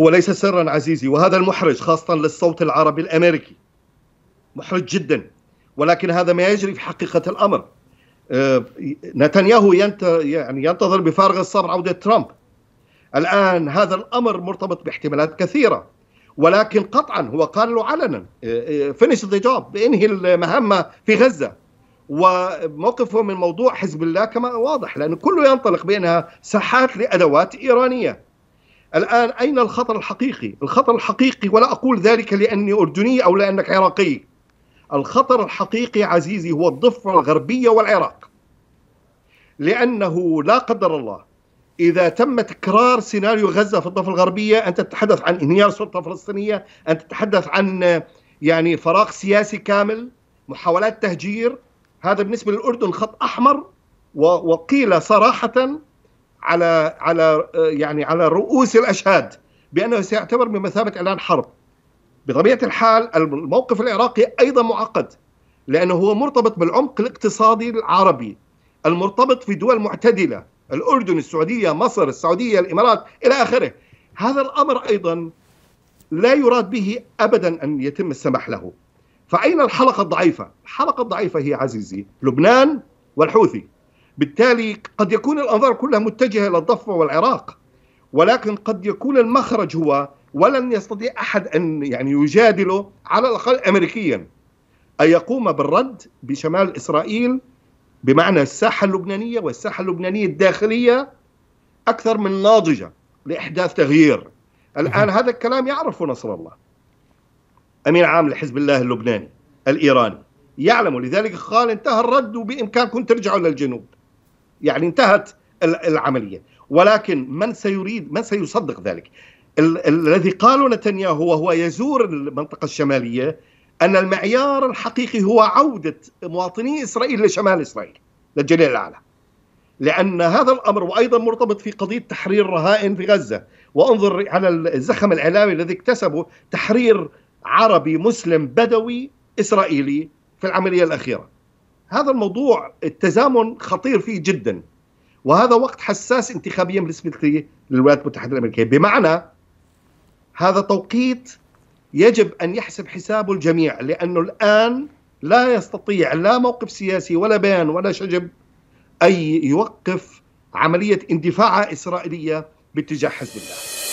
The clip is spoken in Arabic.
هو ليس سرا عزيزي وهذا المحرج خاصة للصوت العربي الأمريكي محرج جدا ولكن هذا ما يجري في حقيقة الأمر آه، نتنياهو يعني ينتظر بفارغ الصبر عودة ترامب الآن هذا الأمر مرتبط باحتمالات كثيرة ولكن قطعا هو قال له علنا فينيش ذا جوب انهي المهمة في غزة وموقفه من موضوع حزب الله كما واضح لأن كله ينطلق بأنها ساحات لأدوات إيرانية الآن أين الخطر الحقيقي؟ الخطر الحقيقي ولا أقول ذلك لأني أردني أو لأنك عراقي الخطر الحقيقي عزيزي هو الضفة الغربية والعراق لأنه لا قدر الله إذا تم تكرار سيناريو غزة في الضفة الغربية أنت تتحدث عن انهيار سلطة فلسطينية أنت تتحدث عن يعني فراغ سياسي كامل محاولات تهجير هذا بالنسبة للأردن خط أحمر وقيل صراحة على على يعني على رؤوس الاشهاد بانه سيعتبر بمثابه اعلان حرب. بطبيعه الحال الموقف العراقي ايضا معقد لانه هو مرتبط بالعمق الاقتصادي العربي المرتبط في دول معتدله الاردن، السعوديه، مصر، السعوديه، الامارات الى اخره. هذا الامر ايضا لا يراد به ابدا ان يتم السماح له. فاين الحلقه الضعيفه؟ الحلقه الضعيفه هي عزيزي لبنان والحوثي. بالتالي قد يكون الأنظار كلها متجهة إلى الضفة والعراق ولكن قد يكون المخرج هو ولن يستطيع أحد أن يعني يجادله على الأقل أمريكيا أن يقوم بالرد بشمال إسرائيل بمعنى الساحة اللبنانية والساحة اللبنانية الداخلية أكثر من ناضجة لإحداث تغيير الآن هذا الكلام يعرفه نصر الله أمين عام لحزب الله اللبناني الإيراني يعلم لذلك قال انتهى الرد وبإمكانكم ترجعوا للجنوب يعني انتهت العمليه ولكن من سيريد من سيصدق ذلك ال- الذي قاله نتنياهو وهو يزور المنطقه الشماليه ان المعيار الحقيقي هو عوده مواطني اسرائيل لشمال اسرائيل للجليل الاعلى لان هذا الامر وايضا مرتبط في قضيه تحرير رهائن في غزه وانظر على الزخم الاعلامي الذي اكتسبه تحرير عربي مسلم بدوي اسرائيلي في العمليه الاخيره هذا الموضوع التزامن خطير فيه جدا وهذا وقت حساس انتخابيا بالنسبه للولايات المتحده الامريكيه بمعنى هذا توقيت يجب ان يحسب حسابه الجميع لانه الان لا يستطيع لا موقف سياسي ولا بيان ولا شجب أي يوقف عملية اندفاعة إسرائيلية باتجاه حزب الله